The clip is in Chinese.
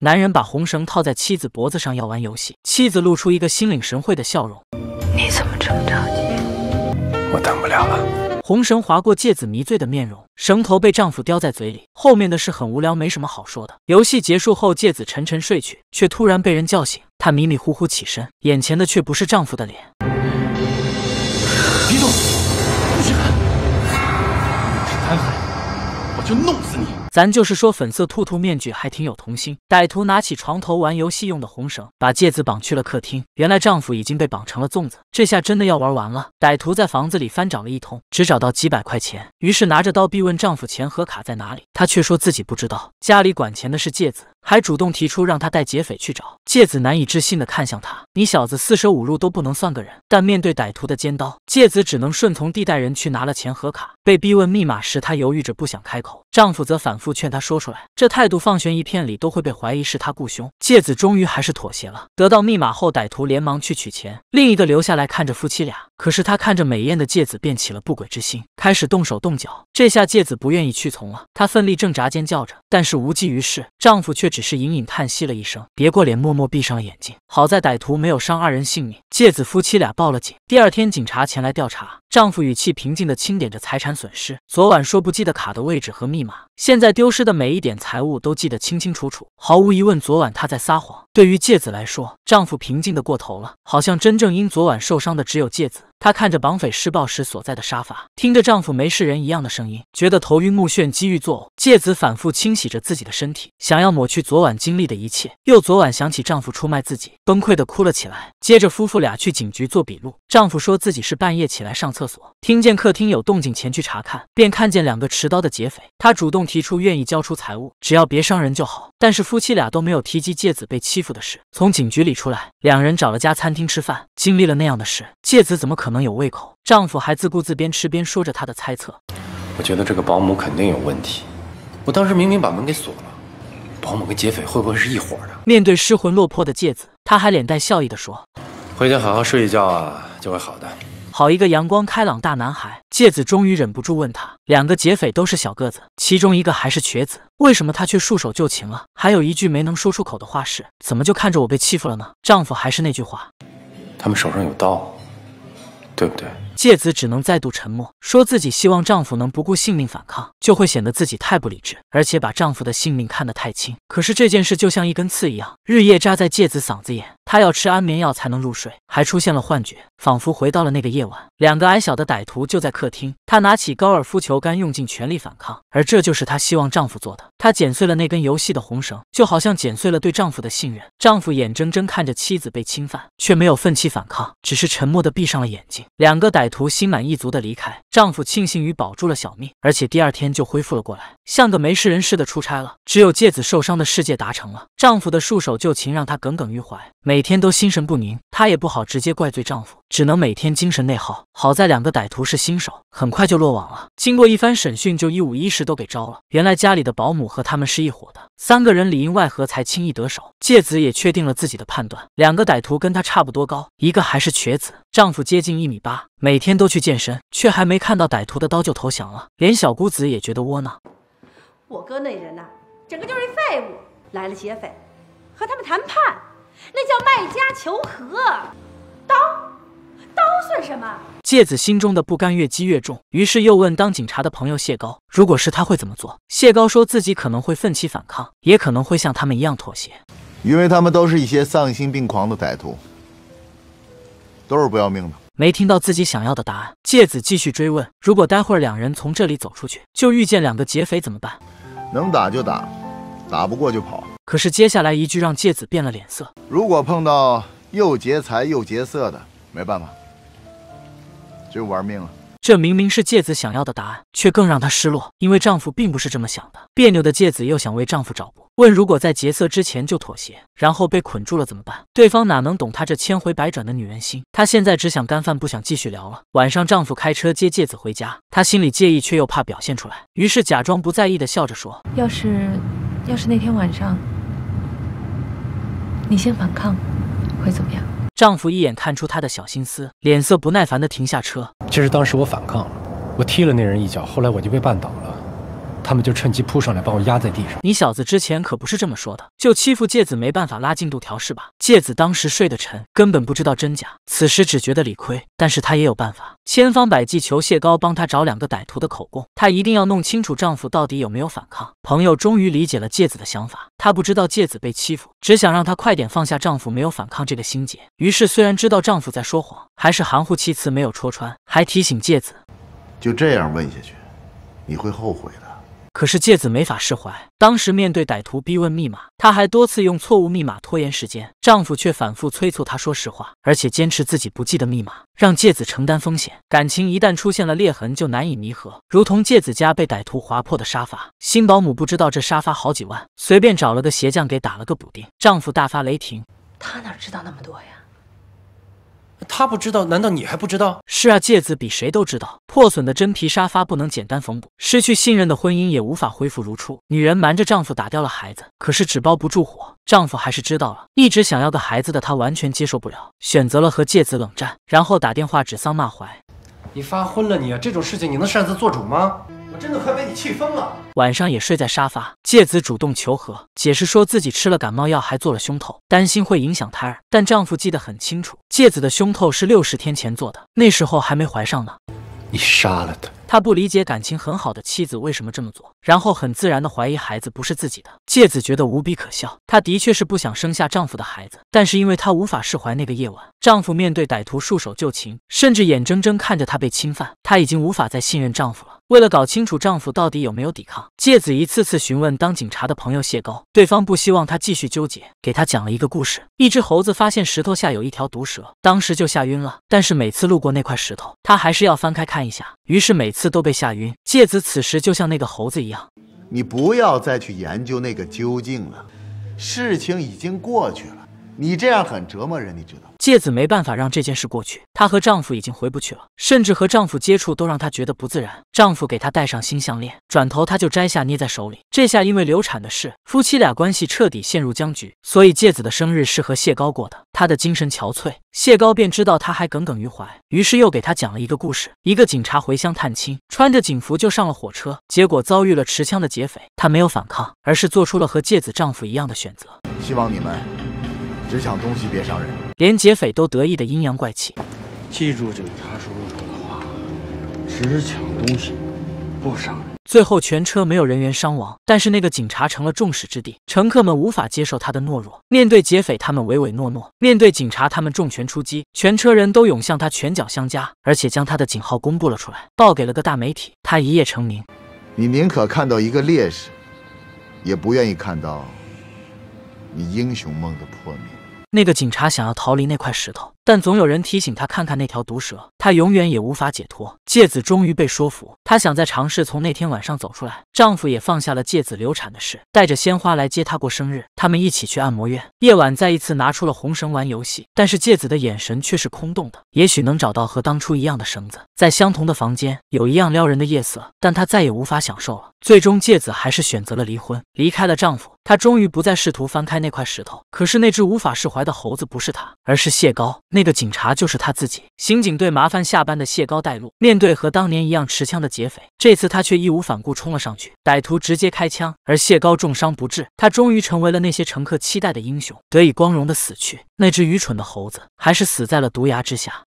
男人把红绳套在妻子脖子上，要玩游戏。妻子露出一个心领神会的笑容。你怎么这么着急？我等不了了。红绳划过介子迷醉的面容，绳头被丈夫叼在嘴里。后面的事很无聊，没什么好说的。游戏结束后，介子沉沉睡去，却突然被人叫醒。他迷迷糊糊起身，眼前的却不是丈夫的脸。别动！不许看！胆敢，我就弄死你！咱就是说，粉色兔兔面具还挺有童心。歹徒拿起床头玩游戏用的红绳，把戒子绑去了客厅。原来丈夫已经被绑成了粽子，这下真的要玩完了。歹徒在房子里翻找了一通，只找到几百块钱，于是拿着刀逼问丈夫钱和卡在哪里，他却说自己不知道，家里管钱的是戒子。还主动提出让他带劫匪去找介子，难以置信地看向他。你小子四舍五入都不能算个人。但面对歹徒的尖刀，介子只能顺从地带人去拿了钱和卡。被逼问密码时，她犹豫着不想开口，丈夫则反复劝她说出来。这态度放悬疑片里都会被怀疑是他雇凶。介子终于还是妥协了，得到密码后，歹徒连忙去取钱，另一个留下来看着夫妻俩。可是他看着美艳的介子，便起了不轨之心，开始动手动脚。这下介子不愿意屈从了，他奋力挣扎，尖叫着，但是无济于事。丈夫却。只是隐隐叹息了一声，别过脸，默默闭上了眼睛。好在歹徒没有伤二人性命，介子夫妻俩报了警。第二天，警察前来调查。丈夫语气平静地清点着财产损失。昨晚说不记得卡的位置和密码，现在丢失的每一点财物都记得清清楚楚。毫无疑问，昨晚他在撒谎。对于介子来说，丈夫平静的过头了，好像真正因昨晚受伤的只有介子。她看着绑匪施暴时所在的沙发，听着丈夫没事人一样的声音，觉得头晕目眩，机欲作呕。介子反复清洗着自己的身体，想要抹去昨晚经历的一切，又昨晚想起丈夫出卖自己，崩溃的哭了起来。接着，夫妇俩去警局做笔录。丈夫说自己是半夜起来上。厕所听见客厅有动静，前去查看，便看见两个持刀的劫匪。他主动提出愿意交出财物，只要别伤人就好。但是夫妻俩都没有提及介子被欺负的事。从警局里出来，两人找了家餐厅吃饭。经历了那样的事，介子怎么可能有胃口？丈夫还自顾自边吃边说着他的猜测：“我觉得这个保姆肯定有问题。我当时明明把门给锁了，保姆跟劫匪会不会是一伙的？”面对失魂落魄的介子，他还脸带笑意的说：“回家好好睡一觉啊，就会好的。”好一个阳光开朗大男孩，介子终于忍不住问他：两个劫匪都是小个子，其中一个还是瘸子，为什么他却束手就擒了？还有一句没能说出口的话是：怎么就看着我被欺负了呢？丈夫还是那句话：他们手上有刀，对不对？介子只能再度沉默，说自己希望丈夫能不顾性命反抗，就会显得自己太不理智，而且把丈夫的性命看得太轻。可是这件事就像一根刺一样，日夜扎在介子嗓子眼。她要吃安眠药才能入睡，还出现了幻觉，仿佛回到了那个夜晚。两个矮小的歹徒就在客厅，她拿起高尔夫球杆，用尽全力反抗。而这就是她希望丈夫做的。她剪碎了那根游戏的红绳，就好像剪碎了对丈夫的信任。丈夫眼睁睁看着妻子被侵犯，却没有奋起反抗，只是沉默地闭上了眼睛。两个歹徒心满意足地离开。丈夫庆幸于保住了小命，而且第二天就恢复了过来，像个没事人似的出差了。只有介子受伤的世界达成了。丈夫的束手就擒让他耿耿于怀。每每天都心神不宁，她也不好直接怪罪丈夫，只能每天精神内耗。好在两个歹徒是新手，很快就落网了。经过一番审讯，就一五一十都给招了。原来家里的保姆和他们是一伙的，三个人里应外合才轻易得手。介子也确定了自己的判断，两个歹徒跟他差不多高，一个还是瘸子，丈夫接近一米八，每天都去健身，却还没看到歹徒的刀就投降了。连小姑子也觉得窝囊。我哥那人呐，整个就是一废物。来了劫匪，和他们谈判。那叫卖家求和，刀，刀算什么？介子心中的不甘越积越重，于是又问当警察的朋友谢高：“如果是他，会怎么做？”谢高说自己可能会奋起反抗，也可能会像他们一样妥协，因为他们都是一些丧心病狂的歹徒，都是不要命的。没听到自己想要的答案，介子继续追问：“如果待会两人从这里走出去，就遇见两个劫匪怎么办？”能打就打，打不过就跑。可是接下来一句让介子变了脸色。如果碰到又劫财又劫色的，没办法，只有玩命了。这明明是介子想要的答案，却更让她失落，因为丈夫并不是这么想的。别扭的介子又想为丈夫找补，问如果在劫色之前就妥协，然后被捆住了怎么办？对方哪能懂她这千回百转的女人心？她现在只想干饭，不想继续聊了。晚上丈夫开车接介子回家，她心里介意，却又怕表现出来，于是假装不在意的笑着说：“要是，要是那天晚上……”你先反抗，会怎么样？丈夫一眼看出她的小心思，脸色不耐烦地停下车。其实当时我反抗了，我踢了那人一脚，后来我就被绊倒了。他们就趁机扑上来，把我压在地上。你小子之前可不是这么说的，就欺负介子没办法拉进度条是吧？介子当时睡得沉，根本不知道真假。此时只觉得理亏，但是他也有办法，千方百计求谢高帮他找两个歹徒的口供，他一定要弄清楚丈夫到底有没有反抗。朋友终于理解了介子的想法，她不知道介子被欺负，只想让她快点放下丈夫没有反抗这个心结。于是虽然知道丈夫在说谎，还是含糊其辞，没有戳穿，还提醒介子，就这样问下去，你会后悔的。可是介子没法释怀。当时面对歹徒逼问密码，她还多次用错误密码拖延时间，丈夫却反复催促她说实话，而且坚持自己不记得密码，让介子承担风险。感情一旦出现了裂痕，就难以弥合，如同介子家被歹徒划破的沙发。新保姆不知道这沙发好几万，随便找了个鞋匠给打了个补丁，丈夫大发雷霆。他哪知道那么多呀？他不知道，难道你还不知道？是啊，戒子比谁都知道，破损的真皮沙发不能简单缝补，失去信任的婚姻也无法恢复如初。女人瞒着丈夫打掉了孩子，可是纸包不住火，丈夫还是知道了。一直想要个孩子的她完全接受不了，选择了和戒子冷战，然后打电话指桑骂槐。你发昏了，你这种事情你能擅自做主吗？真的快被你气疯了！晚上也睡在沙发。介子主动求和，解释说自己吃了感冒药，还做了胸透，担心会影响胎儿。但丈夫记得很清楚，介子的胸透是六十天前做的，那时候还没怀上呢。你杀了他！他不理解感情很好的妻子为什么这么做，然后很自然的怀疑孩子不是自己的。介子觉得无比可笑，她的确是不想生下丈夫的孩子，但是因为她无法释怀那个夜晚，丈夫面对歹徒束手就擒，甚至眼睁睁看着她被侵犯，她已经无法再信任丈夫了。为了搞清楚丈夫到底有没有抵抗，介子一次次询问当警察的朋友谢高，对方不希望他继续纠结，给他讲了一个故事：一只猴子发现石头下有一条毒蛇，当时就吓晕了。但是每次路过那块石头，他还是要翻开看一下，于是每次都被吓晕。介子此时就像那个猴子一样，你不要再去研究那个究竟了，事情已经过去了。你这样很折磨人，你知道吗？介子没办法让这件事过去，她和丈夫已经回不去了，甚至和丈夫接触都让她觉得不自然。丈夫给她戴上新项链，转头她就摘下捏在手里。这下因为流产的事，夫妻俩关系彻底陷入僵局。所以介子的生日是和谢高过的，她的精神憔悴，谢高便知道她还耿耿于怀，于是又给她讲了一个故事：一个警察回乡探亲，穿着警服就上了火车，结果遭遇了持枪的劫匪，她没有反抗，而是做出了和介子丈夫一样的选择。希望你们。只抢东西，别伤人。连劫匪都得意的阴阳怪气。记住这个叔叔说的话：只抢东西，不伤人。最后全车没有人员伤亡，但是那个警察成了众矢之的。乘客们无法接受他的懦弱，面对劫匪他们唯唯诺诺，面对警察他们重拳出击。全车人都涌向他，拳脚相加，而且将他的警号公布了出来，报给了个大媒体。他一夜成名。你宁可看到一个烈士，也不愿意看到。你英雄梦的破灭。那个警察想要逃离那块石头。但总有人提醒他看看那条毒蛇，他永远也无法解脱。介子终于被说服，他想再尝试从那天晚上走出来。丈夫也放下了介子流产的事，带着鲜花来接她过生日。他们一起去按摩院，夜晚再一次拿出了红绳玩游戏，但是介子的眼神却是空洞的。也许能找到和当初一样的绳子，在相同的房间，有一样撩人的夜色，但她再也无法享受了。最终，介子还是选择了离婚，离开了丈夫。她终于不再试图翻开那块石头，可是那只无法释怀的猴子不是她，而是谢高。那个警察就是他自己，刑警队麻烦下班的谢高带路。面对和当年一样持枪的劫匪，这次他却义无反顾冲了上去。歹徒直接开枪，而谢高重伤不治。他终于成为了那些乘客期待的英雄，得以光荣的死去。那只愚蠢的猴子，还是死在了毒牙之下。